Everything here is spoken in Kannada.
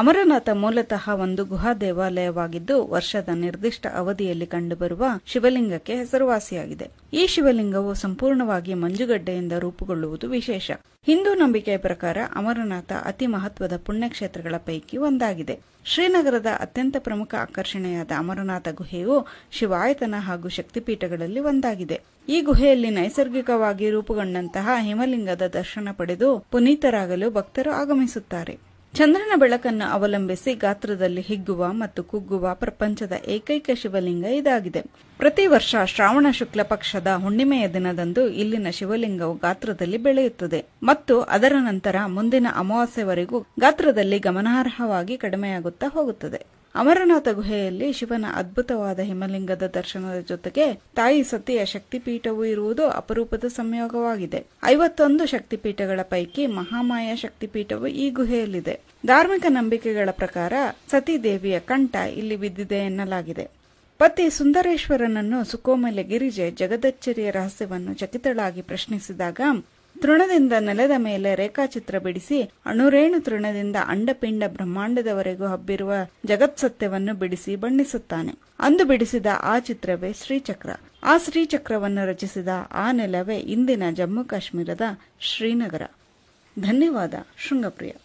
ಅಮರನಾಥ ಮೂಲತಃ ಒಂದು ಗುಹಾ ದೇವಾಲಯವಾಗಿದ್ದು ವರ್ಷದ ನಿರ್ದಿಷ್ಟ ಅವಧಿಯಲ್ಲಿ ಕಂಡುಬರುವ ಶಿವಲಿಂಗಕ್ಕೆ ಹೆಸರುವಾಸಿಯಾಗಿದೆ ಈ ಶಿವಲಿಂಗವು ಸಂಪೂರ್ಣವಾಗಿ ಮಂಜುಗಡ್ಡೆಯಿಂದ ರೂಪುಗೊಳ್ಳುವುದು ವಿಶೇಷ ಹಿಂದೂ ನಂಬಿಕೆಯ ಪ್ರಕಾರ ಅಮರನಾಥ ಅತಿ ಮಹತ್ವದ ಪುಣ್ಯಕ್ಷೇತ್ರಗಳ ಪೈಕಿ ಒಂದಾಗಿದೆ ಶ್ರೀನಗರದ ಅತ್ಯಂತ ಪ್ರಮುಖ ಆಕರ್ಷಣೆಯಾದ ಅಮರನಾಥ ಗುಹೆಯು ಶಿವಾಯತನ ಹಾಗೂ ಶಕ್ತಿಪೀಠಗಳಲ್ಲಿ ಒಂದಾಗಿದೆ ಈ ಗುಹೆಯಲ್ಲಿ ನೈಸರ್ಗಿಕವಾಗಿ ರೂಪುಗೊಂಡಂತಹ ಹಿಮಲಿಂಗದ ದರ್ಶನ ಪಡೆದು ಪುನೀತರಾಗಲು ಭಕ್ತರು ಆಗಮಿಸುತ್ತಾರೆ ಚಂದ್ರನ ಬೆಳಕನ್ನು ಅವಲಂಬಿಸಿ ಗಾತ್ರದಲ್ಲಿ ಹಿಗ್ಗುವ ಮತ್ತು ಕುಗ್ಗುವ ಪ್ರಪಂಚದ ಏಕೈಕ ಶಿವಲಿಂಗ ಇದಾಗಿದೆ ಪ್ರತಿ ವರ್ಷ ಶ್ರಾವಣ ಶುಕ್ಲ ಪಕ್ಷದ ಹುಣ್ಣಿಮೆಯ ದಿನದಂದು ಇಲ್ಲಿನ ಶಿವಲಿಂಗವು ಗಾತ್ರದಲ್ಲಿ ಬೆಳೆಯುತ್ತದೆ ಮತ್ತು ಅದರ ನಂತರ ಮುಂದಿನ ಅಮಾವಾಸ್ಯವರೆಗೂ ಗಾತ್ರದಲ್ಲಿ ಗಮನಾರ್ಹವಾಗಿ ಕಡಿಮೆಯಾಗುತ್ತಾ ಹೋಗುತ್ತದೆ ಅಮರನಾಥ ಗುಹೆಯಲ್ಲಿ ಶಿವನ ಅದ್ಭುತವಾದ ಹಿಮಲಿಂಗದ ದರ್ಶನದ ಜೊತೆಗೆ ತಾಯಿ ಸತಿಯ ಶಕ್ತಿಪೀಠವೂ ಇರುವುದು ಅಪರೂಪದ ಸಂಯೋಗವಾಗಿದೆ ಐವತ್ತೊಂದು ಶಕ್ತಿಪೀಠಗಳ ಪೈಕಿ ಮಹಾಮಾಯ ಶಕ್ತಿಪೀಠವು ಈ ಗುಹೆಯಲ್ಲಿದೆ ಧಾರ್ಮಿಕ ನಂಬಿಕೆಗಳ ಪ್ರಕಾರ ಸತಿ ದೇವಿಯ ಕಂಠ ಇಲ್ಲಿ ಬಿದ್ದಿದೆ ಎನ್ನಲಾಗಿದೆ ಪತಿ ಸುಂದರೇಶ್ವರನನ್ನು ಸುಕೋಮಲೆ ಗಿರಿಜೆ ಜಗದಚ್ಚರಿಯ ರಹಸ್ಯವನ್ನು ಚಕಿತಳಾಗಿ ಪ್ರಶ್ನಿಸಿದಾಗ ತೃಣದಿಂದ ನೆಲದ ಮೇಲೆ ರೇಖಾಚಿತ್ರ ಬಿಡಿಸಿ ಅಣುರೇಣು ತೃಣದಿಂದ ಅಂಡಪಿಂಡ ಬ್ರಹ್ಮಾಂಡದವರೆಗೂ ಹಬ್ಬಿರುವ ಜಗತ್ಸತ್ಯವನ್ನು ಬಿಡಿಸಿ ಬಣ್ಣಿಸುತ್ತಾನೆ ಅಂದು ಬಿಡಿಸಿದ ಆ ಚಿತ್ರವೇ ಶ್ರೀಚಕ್ರ ಆ ಶ್ರೀಚಕ್ರವನ್ನು ರಚಿಸಿದ ಆ ನೆಲವೇ ಇಂದಿನ ಜಮ್ಮು ಕಾಶ್ಮೀರದ ಶ್ರೀನಗರ ಧನ್ಯವಾದ ಶೃಂಗಪ್ರಿಯ